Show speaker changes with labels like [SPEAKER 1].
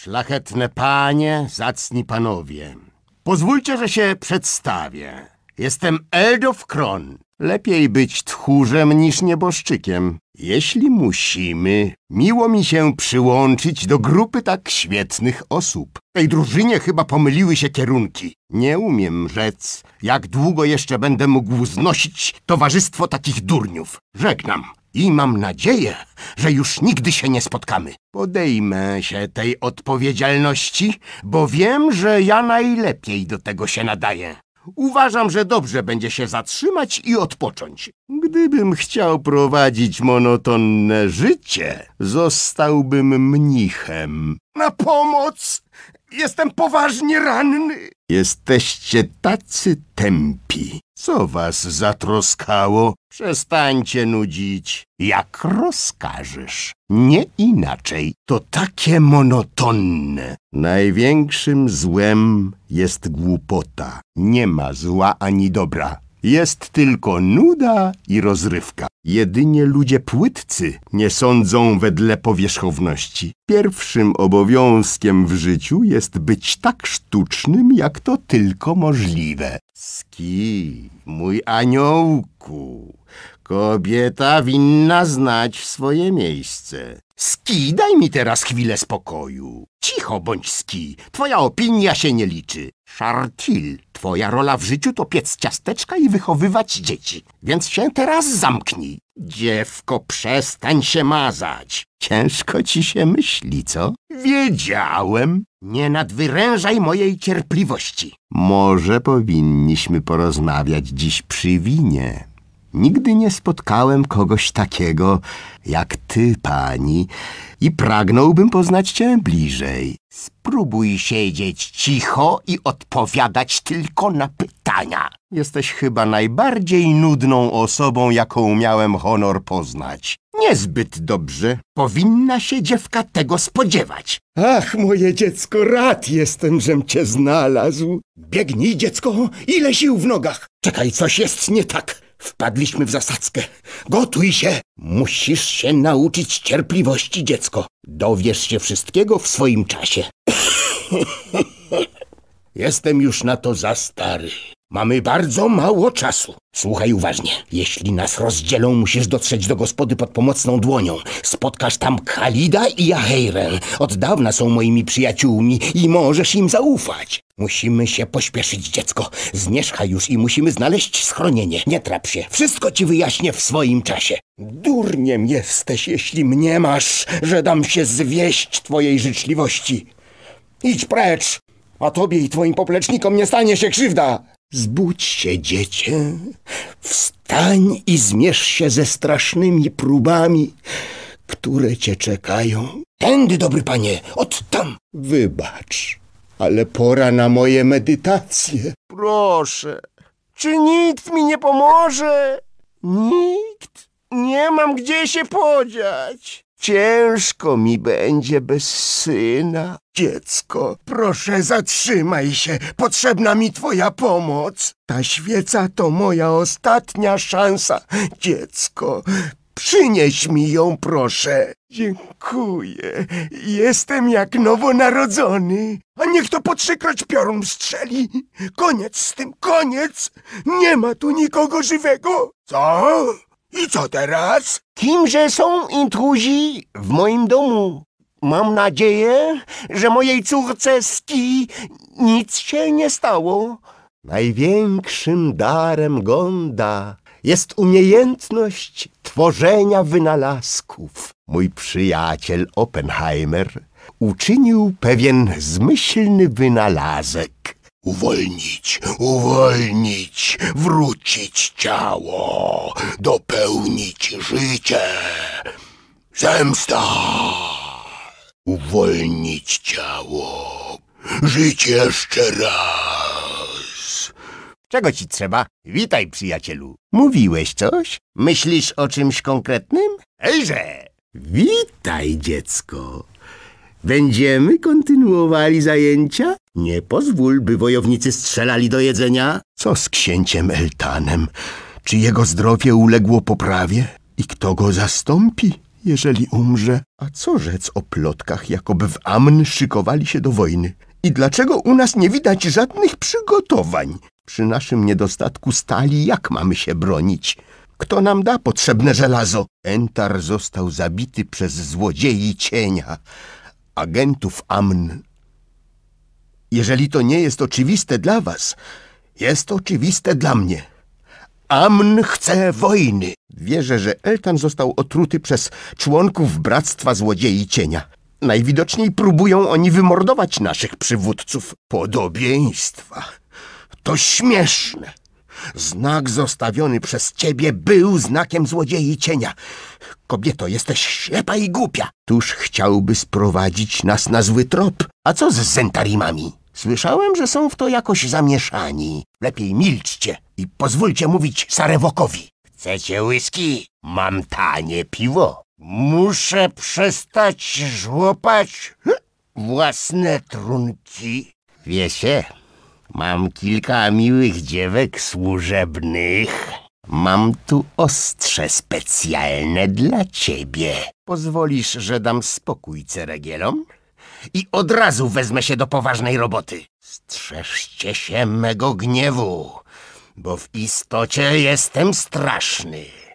[SPEAKER 1] Szlachetne panie, zacni panowie. Pozwólcie, że się przedstawię. Jestem Eldow Kron, Lepiej być tchórzem niż nieboszczykiem. Jeśli musimy, miło mi się przyłączyć do grupy tak świetnych osób. Tej drużynie chyba pomyliły się kierunki. Nie umiem rzec, jak długo jeszcze będę mógł znosić towarzystwo takich durniów. Żegnam. I mam nadzieję, że już nigdy się nie spotkamy. Podejmę się tej odpowiedzialności, bo wiem, że ja najlepiej do tego się nadaję. Uważam, że dobrze będzie się zatrzymać i odpocząć. Gdybym chciał prowadzić monotonne życie, zostałbym mnichem. Na pomoc! Jestem poważnie ranny! Jesteście tacy tępi. Co was zatroskało? Przestańcie nudzić. Jak rozkażesz. Nie inaczej. To takie monotonne. Największym złem jest głupota. Nie ma zła ani dobra. Jest tylko nuda i rozrywka. Jedynie ludzie płytcy nie sądzą wedle powierzchowności. Pierwszym obowiązkiem w życiu jest być tak sztucznym, jak to tylko możliwe. Ski, mój aniołku, Kobieta winna znać swoje miejsce. Ski, daj mi teraz chwilę spokoju. Cicho bądź, Ski. Twoja opinia się nie liczy. Szartil, twoja rola w życiu to piec ciasteczka i wychowywać dzieci. Więc się teraz zamknij. Dziewko, przestań się mazać. Ciężko ci się myśli, co? Wiedziałem. Nie nadwyrężaj mojej cierpliwości. Może powinniśmy porozmawiać dziś przy winie. Nigdy nie spotkałem kogoś takiego jak ty, pani, i pragnąłbym poznać cię bliżej. Spróbuj siedzieć cicho i odpowiadać tylko na pytania. Jesteś chyba najbardziej nudną osobą, jaką miałem honor poznać. Niezbyt dobrze. Powinna się dziewka tego spodziewać. Ach, moje dziecko, rad jestem, żem cię znalazł. Biegnij, dziecko, ile sił w nogach. Czekaj, coś jest nie tak. Wpadliśmy w zasadzkę. Gotuj się! Musisz się nauczyć cierpliwości, dziecko. Dowiesz się wszystkiego w swoim czasie. Jestem już na to za stary. Mamy bardzo mało czasu. Słuchaj uważnie. Jeśli nas rozdzielą, musisz dotrzeć do gospody pod pomocną dłonią. Spotkasz tam Khalida i Aheirę. Od dawna są moimi przyjaciółmi i możesz im zaufać. Musimy się pośpieszyć, dziecko. Zmierzcha już i musimy znaleźć schronienie. Nie trap się. Wszystko ci wyjaśnię w swoim czasie. Durniem jesteś, jeśli mnie masz, że dam się zwieść twojej życzliwości. Idź precz, a tobie i twoim poplecznikom nie stanie się krzywda. Zbudź się, dziecię, wstań i zmierz się ze strasznymi próbami, które cię czekają. Tędy, dobry panie, od tam! Wybacz, ale pora na moje medytacje. Proszę, czy nikt mi nie pomoże? Nikt? Nie mam gdzie się podziać. Ciężko mi będzie bez syna. Dziecko, proszę zatrzymaj się, potrzebna mi twoja pomoc. Ta świeca to moja ostatnia szansa. Dziecko, przynieś mi ją proszę. Dziękuję, jestem jak nowonarodzony. A niech to po trzykroć piorun strzeli. Koniec z tym, koniec. Nie ma tu nikogo żywego. Co? I co teraz? Kimże są intruzi w moim domu? Mam nadzieję, że mojej córce Ski nic się nie stało. Największym darem Gonda jest umiejętność tworzenia wynalazków. Mój przyjaciel Oppenheimer uczynił pewien zmyślny wynalazek. Uwolnić, uwolnić, wrócić ciało, dopełnić życie. Zemsta! Uwolnić ciało, żyć jeszcze raz. Czego ci trzeba? Witaj, przyjacielu. Mówiłeś coś? Myślisz o czymś konkretnym? Ejże! Witaj, dziecko. Będziemy kontynuowali zajęcia? Nie pozwól, by wojownicy strzelali do jedzenia. Co z księciem Eltanem? Czy jego zdrowie uległo poprawie? I kto go zastąpi, jeżeli umrze? A co rzec o plotkach, jakoby w Amn szykowali się do wojny? I dlaczego u nas nie widać żadnych przygotowań? Przy naszym niedostatku stali jak mamy się bronić? Kto nam da potrzebne żelazo? Entar został zabity przez złodziei cienia agentów AMN. Jeżeli to nie jest oczywiste dla was, jest oczywiste dla mnie. Amn chce wojny. Wierzę, że Eltan został otruty przez członków Bractwa Złodziei Cienia. Najwidoczniej próbują oni wymordować naszych przywódców. Podobieństwa. To śmieszne. Znak zostawiony przez ciebie był znakiem złodziei cienia. Kobieto, jesteś ślepa i głupia. Tuż chciałby sprowadzić nas na zły trop. A co z zentarimami? Słyszałem, że są w to jakoś zamieszani. Lepiej milczcie i pozwólcie mówić Sarewokowi. Chcecie whisky? Mam tanie piwo. Muszę przestać żłopać własne trunki. Wiecie, Mam kilka miłych dziewek służebnych. Mam tu ostrze specjalne dla ciebie. Pozwolisz, że dam spokój ceregielom? I od razu wezmę się do poważnej roboty. Strzeżcie się mego gniewu, bo w istocie jestem straszny.